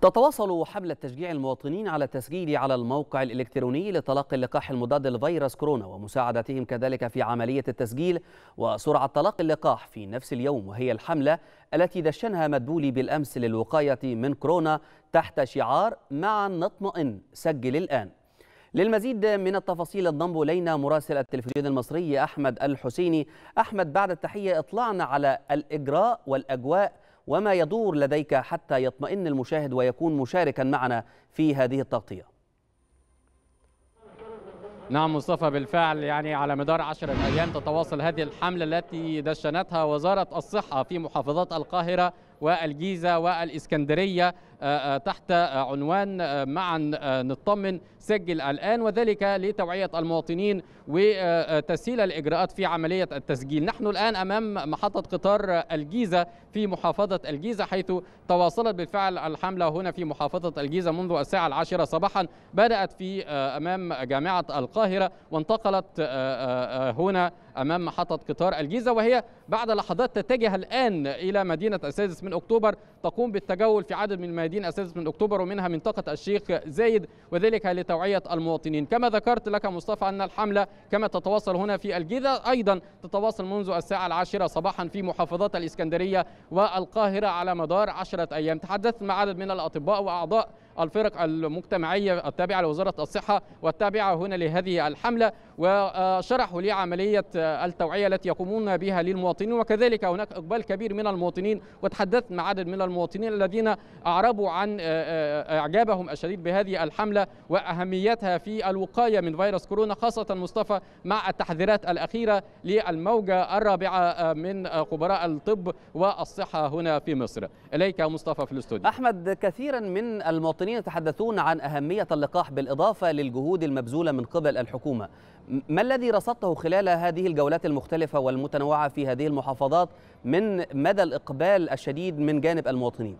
تتواصل حملة تشجيع المواطنين على التسجيل على الموقع الإلكتروني لتلقي اللقاح المضاد لفيروس كورونا ومساعدتهم كذلك في عملية التسجيل وسرعة تلقي اللقاح في نفس اليوم وهي الحملة التي دشنها مدبولي بالأمس للوقاية من كورونا تحت شعار معا نطمئن سجل الآن للمزيد من التفاصيل انضم الينا مراسل التلفزيون المصري احمد الحسيني احمد بعد التحيه اطلعنا على الاجراء والاجواء وما يدور لديك حتى يطمئن المشاهد ويكون مشاركا معنا في هذه التغطية نعم مصطفى بالفعل يعني على مدار عشر أيام تتواصل هذه الحملة التي دشنتها وزارة الصحة في محافظات القاهرة والجيزة والإسكندرية آه، آه، تحت آه، عنوان معا نطمن سجل الآن وذلك لتوعية المواطنين وتسهيل الإجراءات في عملية التسجيل نحن الآن أمام محطة قطار الجيزة في محافظة الجيزة حيث تواصلت بالفعل الحملة هنا في محافظة الجيزة منذ الساعة العاشرة صباحا بدأت في أمام جامعة القاهرة وانتقلت هنا أمام محطة قطار الجيزة وهي بعد لحظات تتجه الآن إلى مدينة السادس من أكتوبر تقوم بالتجول في عدد من المدينة المشاهدين السادس من أكتوبر ومنها منطقة الشيخ زايد وذلك لتوعية المواطنين كما ذكرت لك مصطفى أن الحملة كما تتواصل هنا في الجيزة أيضا تتواصل منذ الساعة العاشرة صباحا في محافظات الإسكندرية والقاهرة على مدار عشرة أيام تحدثت مع عدد من الأطباء وأعضاء الفرق المجتمعية التابعة لوزارة الصحة والتابعة هنا لهذه الحملة وشرحوا لي عملية التوعية التي يقومون بها للمواطنين وكذلك هناك إقبال كبير من المواطنين وتحدثت مع عدد من المواطنين الذين أعربوا عن إعجابهم الشديد بهذه الحملة وأهميتها في الوقاية من فيروس كورونا خاصة مصطفى مع التحذيرات الأخيرة للموجة الرابعة من خبراء الطب والصحة هنا في مصر إليك مصطفى في الاستوديو أحمد كثيرا من المواطنين المواطنين يتحدثون عن أهمية اللقاح بالإضافة للجهود المبذولة من قبل الحكومة ما الذي رصدته خلال هذه الجولات المختلفة والمتنوعة في هذه المحافظات من مدى الإقبال الشديد من جانب المواطنين؟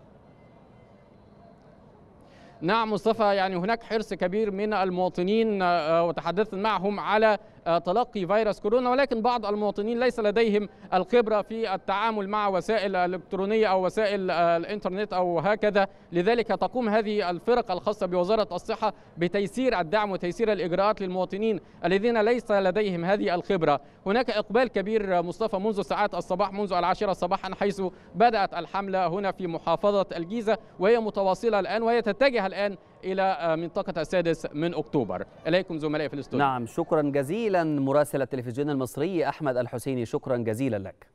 نعم مصطفى يعني هناك حرص كبير من المواطنين آه، آه، وتحدثت معهم على آه، تلقي فيروس كورونا ولكن بعض المواطنين ليس لديهم الخبره في التعامل مع وسائل الالكترونيه او وسائل الانترنت او هكذا لذلك تقوم هذه الفرق الخاصه بوزاره الصحه بتيسير الدعم وتيسير الاجراءات للمواطنين الذين ليس لديهم هذه الخبره هناك اقبال كبير مصطفى منذ ساعات الصباح منذ العاشره صباحا حيث بدات الحمله هنا في محافظه الجيزه وهي متواصله الان وهي تتجه الآن إلى آه، منطقة السادس من أكتوبر إليكم زملائي في الاستوديو نعم شكرا جزيلا مراسل التلفزيون المصري أحمد الحسيني شكرا جزيلا لك